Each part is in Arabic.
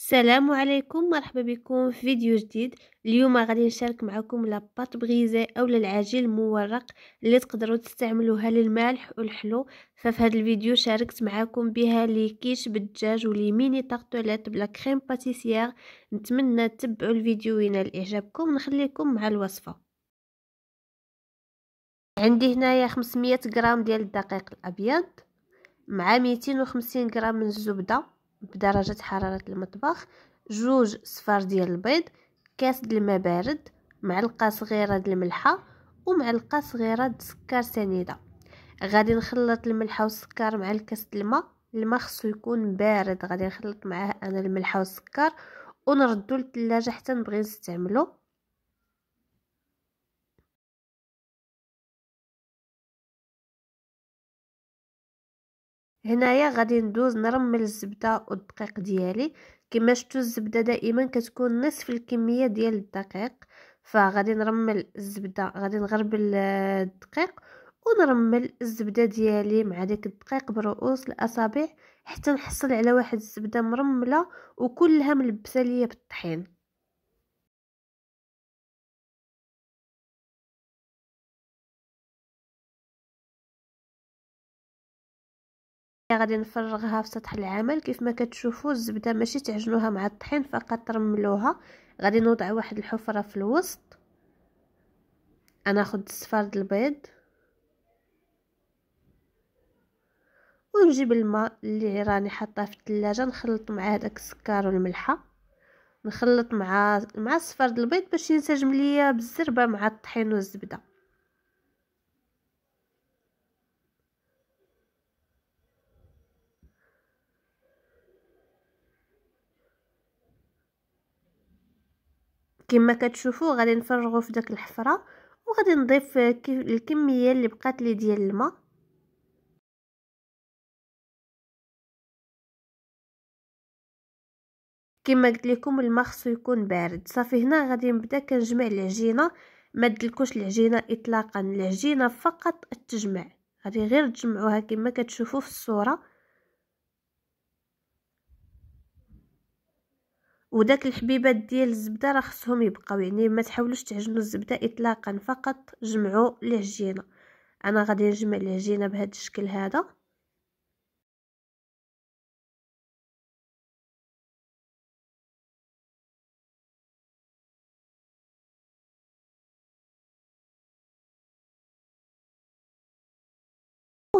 السلام عليكم مرحبا بكم في فيديو جديد اليوم غادي نشارك معكم لاباط بغيزه اولا العجين المورق اللي تقدروا تستعملوها للمالح والحلو ففي هذا الفيديو شاركت معكم بها لي كيش بالدجاج ولي ميني طارتوليت بلا كريم باتيسيير نتمنى تتبعوا الفيديو وينال اعجابكم نخليكم مع الوصفه عندي هنايا 500 غرام ديال الدقيق الابيض مع 250 غرام من الزبده بدرجة حرارة المطبخ جوج صفار ديال البيض كاس ديال الماء بارد معلقة صغيرة ديال الملحة ومعلقة صغيرة ديال السكر سنيدة غادي نخلط الملحة والسكر مع الكاس ديال الماء الماء خصو يكون بارد غادي نخلط معاه انا الملحة والسكر ونردو للثلاجة حتى نبغي نستعملو هنايا غادي ندوز نرمل الزبدة والدقيق ديالي كما شفتوا الزبدة دائما كتكون نصف الكمية ديال الدقيق فغادي نرمل الزبدة غادي نغربل الدقيق ونرمل الزبدة ديالي مع داك الدقيق برؤوس الاصابع حتى نحصل على واحد الزبدة مرملة وكلها ملبسة ليا بالطحين غادي نفرغها في سطح العمل كيف ما كتشوفوا الزبده ماشي تعجنوها مع الطحين فقط رملوها غادي نوضع واحد الحفره في الوسط انا اخذ الصفار البيض ونجيب الماء اللي راني حاطاه في الثلاجه نخلط مع هذاك السكر والملحه نخلط مع مع الصفار البيض باش ينسجم ليا بالزربه مع الطحين والزبده كما كتشوفوا غادي نفرغوا في داك الحفره وغادي نضيف الكميه اللي بقات لي ديال الماء كما قلت لكم الماء خصو يكون بارد صافي هنا غادي نبدا كنجمع العجينه ما دلكوش العجينه اطلاقا العجينه فقط تجمع غادي غير تجمعوها كما كتشوفوا في الصوره وداك الحبيبات ديال الزبده راه خصهم يبقاو يعني ما تحاولوش تعجنوا الزبده اطلاقا فقط جمعوا العجينه انا غادي نجمع العجينه بهذا الشكل هذا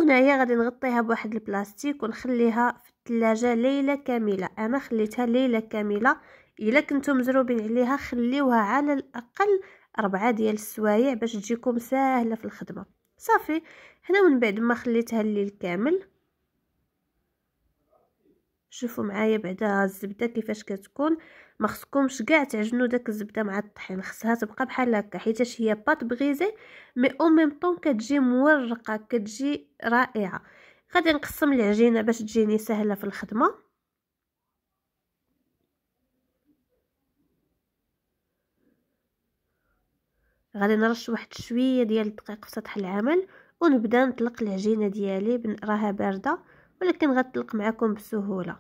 هنايا غادي نغطيها بواحد البلاستيك ونخليها في الثلاجه ليله كامله انا خليتها ليله كامله الا كنتو مزروبين عليها خليوها على الاقل أربعة ديال السوايع باش تجيكم ساهله في الخدمه صافي هنا من بعد ما خليتها الليل كامل شوفوا معايا بعدا الزبده كيفاش كتكون ما خصكمش كاع تعجنوا داك الزبده مع الطحين خصها تبقى بحال هكا حيتاش هي بات بغيزي مي او ميم طون كتجي مورقه كتجي رائعه غادي نقسم العجينه باش تجيني سهله في الخدمه غادي نرش واحد شويه ديال الدقيق في سطح العمل ونبدا نطلق العجينه ديالي راها بارده ولكن غطلق معكم بسهوله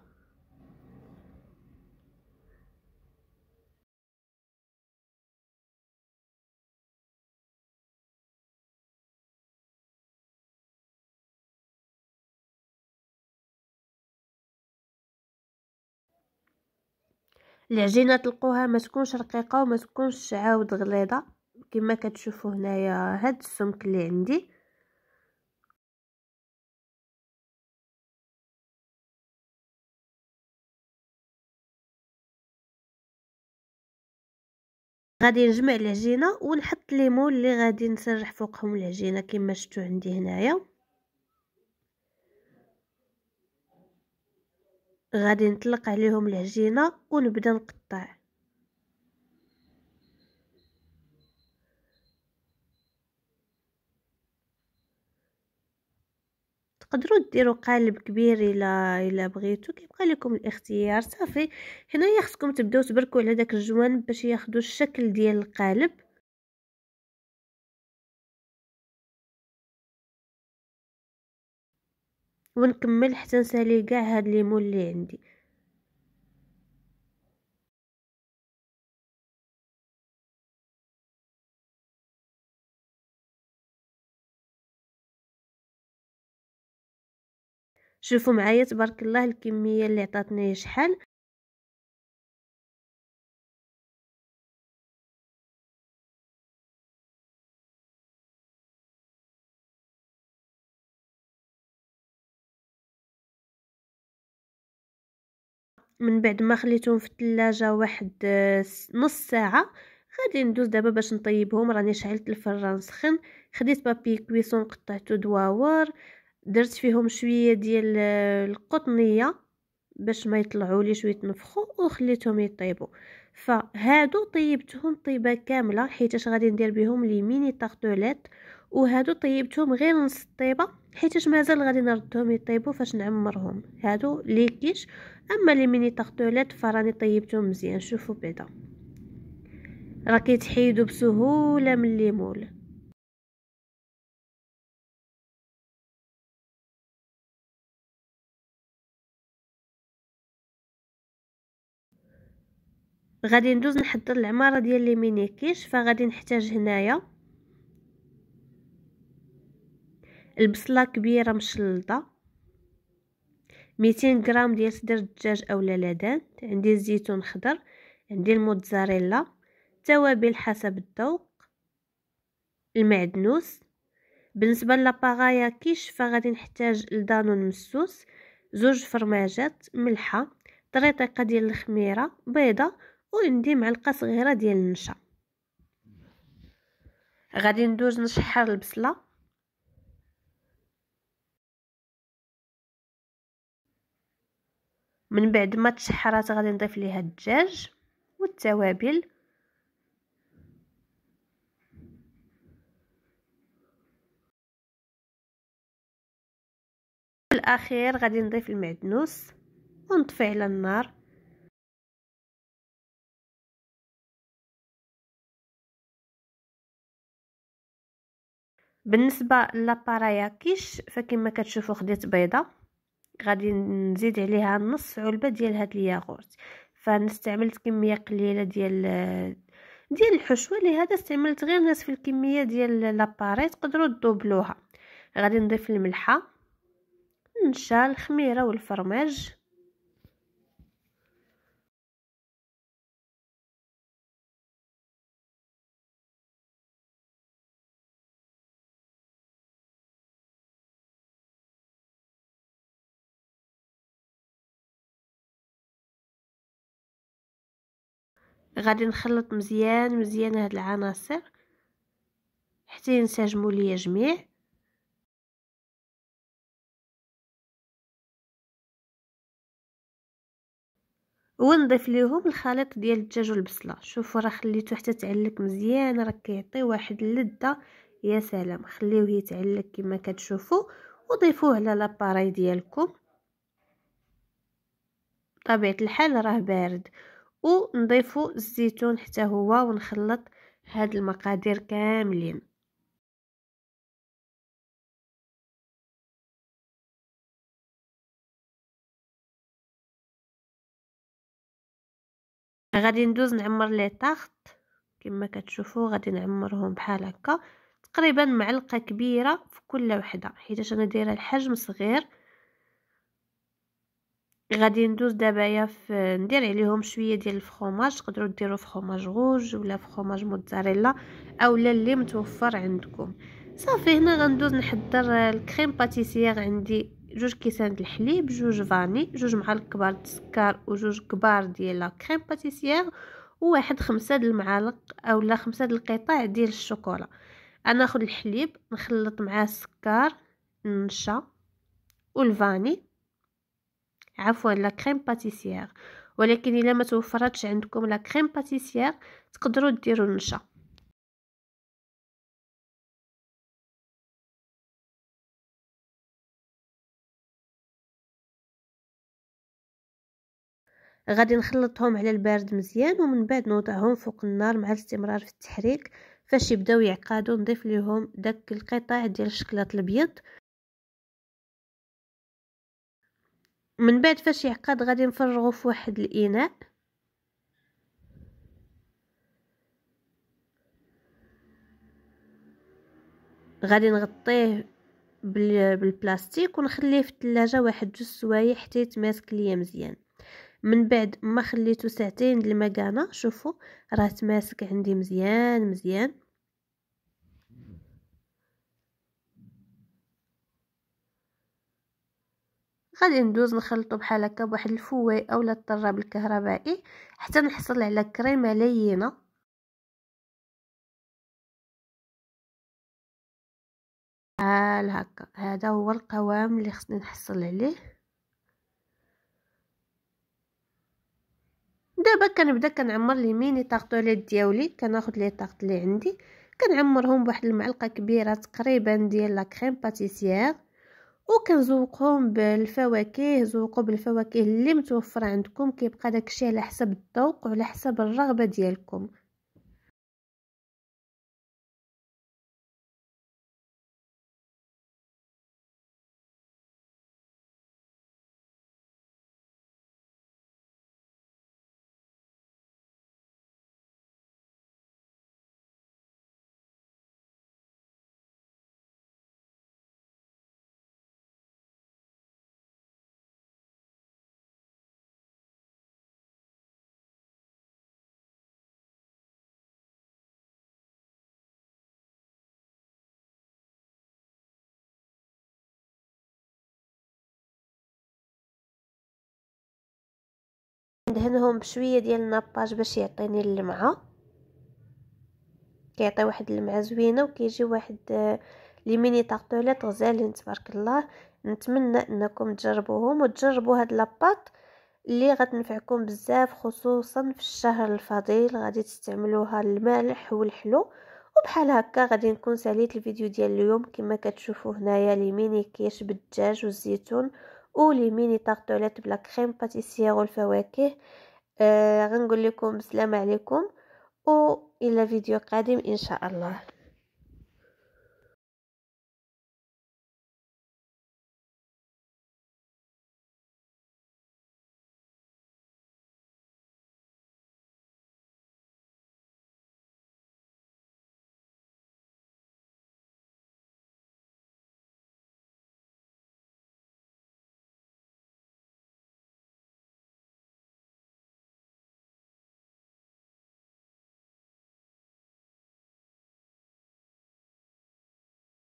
العجينه طلقوها ما تكونش رقيقه وما تكونش عاود غليظه كما كتشوفوا هنايا هاد السمك اللي عندي غادي نجمع العجينه ونحط ليمون اللي غادي نسرح فوقهم العجينه كما شفتوا عندي هنايا غادي نطلق عليهم العجينه ونبدا نقطع تقدروا ديروا قالب كبير الا الا بغيتو كيبقى لكم الاختيار صافي هنايا خصكم تبداو تبركوا على داك الجوانب باش ياخذوا الشكل ديال القالب ونكمل حتى نسالي كاع هاد الليمون اللي عندي شوفوا معايا تبارك الله الكميه اللي عطاتني شحال من بعد ما خليتهم في الثلاجه واحد نص ساعه غادي ندوز دابا باش نطيبهم راني شعلت الفران سخن خديت بابي كويسون قطعته دواور درت فيهم شويه ديال آه، القطنيه باش ما يطلعوا شويه ويتنفخوا وخليتهم يطيبوا فهادو طيبتهم طيبه كامله حيتاش غادي ندير بهم لي ميني طارتوليت وهادو طيبتهم غير نص طيبه حيتاش مازال غادي نردهم يطيبوا فاش نعمرهم هادو لي كيش اما لي ميني طارتوليت فراني طيبتهم مزيان شوفوا بعدا راه تحيدوا بسهوله من مول غادي ندوز نحضر العماره ديال لي مينيكيش فغادي نحتاج هنايا البصله كبيره مشلطه 200 غرام ديال صدر الدجاج اولا لدان عندي الزيتون خضر عندي الموتزاريلا توابل حسب الذوق المعدنوس بالنسبه لباغايا كيش فغادي نحتاج الدانون مسوس زوج فرماجات ملحه طريطيقه ديال الخميره بيضه وندي معلقه صغيره ديال النشا غادي ندوز نشحر البصله من بعد ما تشحرات غادي نضيف ليها الدجاج والتوابل في الاخير غادي نضيف المعدنوس ونطفي على النار بالنسبه كيش فكما كتشوفوا خديت بيضه غادي نزيد عليها نص علبه ديال هاد الياغورت فانا استعملت كميه قليله ديال ديال الحشوه لهذا استعملت غير نصف الكميه ديال لاباري تقدروا تدوبلوها غادي نضيف الملحه النشا الخميره والفرماج غادي نخلط مزيان مزيان هاد العناصر حتى ينسجموا ليا جميع ونضيف ليهم الخليط ديال الدجاج والبصله شوفوا راه خليته حتى تعلق مزيان راه كيعطي واحد اللذه يا سلام خليوه يتعلق كما كتشوفوا وضيفوه على لاباري ديالكم طبيعه الحال راه بارد ونضيف الزيتون حتى هو ونخلط هاد المقادير كاملين غادي ندوز نعمر لي طاخت كما كتشوفوا غادي نعمرهم بحال هكا تقريبا معلقه كبيره في كل وحده حيت انا دايره الحجم صغير غادي ندوز دابايا في ندير عليهم شويه ديال الفخوماج تقدروا ديروا فخوماج روج ولا فخوماج موتزاريلا اولا اللي متوفر عندكم صافي هنا غندوز نحضر الكريم باتيسيير عندي جوج كيسان د الحليب جوج فاني جوج معالق كبار د السكر وجوج كبار ديال لا كريم باتيسيير وواحد خمسة د المعالق اولا خمسة د القطع ديال الشوكولا انا ناخذ الحليب نخلط معاه السكر النشا والفاني عفوا لا كريم باتيسيير ولكن الا ما توفرتش عندكم لا كريم باتيسيير تقدروا ديروا النشا غادي نخلطهم على البارد مزيان ومن بعد نوضعهم فوق النار مع الاستمرار في التحريك فاش يبداو يعقدوا نضيف لهم داك القطع ديال الشكلاط الابيض من بعد فاش يعقد غادي نفرغو في واحد الاناء غادي نغطيه بالبلاستيك ونخليه في الثلاجه واحد جوج سوايع حتى يتماسك ليا مزيان من بعد ما خليته ساعتين د المكانه شوفوا راه تماسك عندي مزيان مزيان غادي ندوز نخلطو بحال هكا بواحد الفواي اولا الطراب الكهربائي حتى نحصل على كريمه لينه بحال هكا هذا هو القوام اللي خصني نحصل عليه دابا كنبدا كنعمر لي ميني طاغطوليت ديالي كناخد لي طاغط اللي عندي كنعمرهم بواحد المعلقه كبيره تقريبا ديال لا كريم باتيسيير وكنزوقهم بالفواكه زوقوا بالفواكه اللي متوفره عندكم كيبقى داكشي على حسب الذوق وعلى حسب الرغبه ديالكم ندهنهم بشويه ديال الناباج باش يعطيني اللمعه كيعطي واحد اللمعه زوينه وكيجي واحد آه، لي ميني طارتوليت غزالين تبارك الله نتمنى انكم تجربوهم وتجربوا هاد لاباط اللي غتنفعكم بزاف خصوصا في الشهر الفضيل غادي تستعملوها المالح والحلو وبحال هكا غادي نكون ساليت الفيديو ديال اليوم كما كتشوفوا هنايا لي ميني كيش بالدجاج والزيتون او لي ميني طارتوليت بلا كريم باتيسيير والفواكه آه غنقول لكم السلام عليكم و الى فيديو قادم ان شاء الله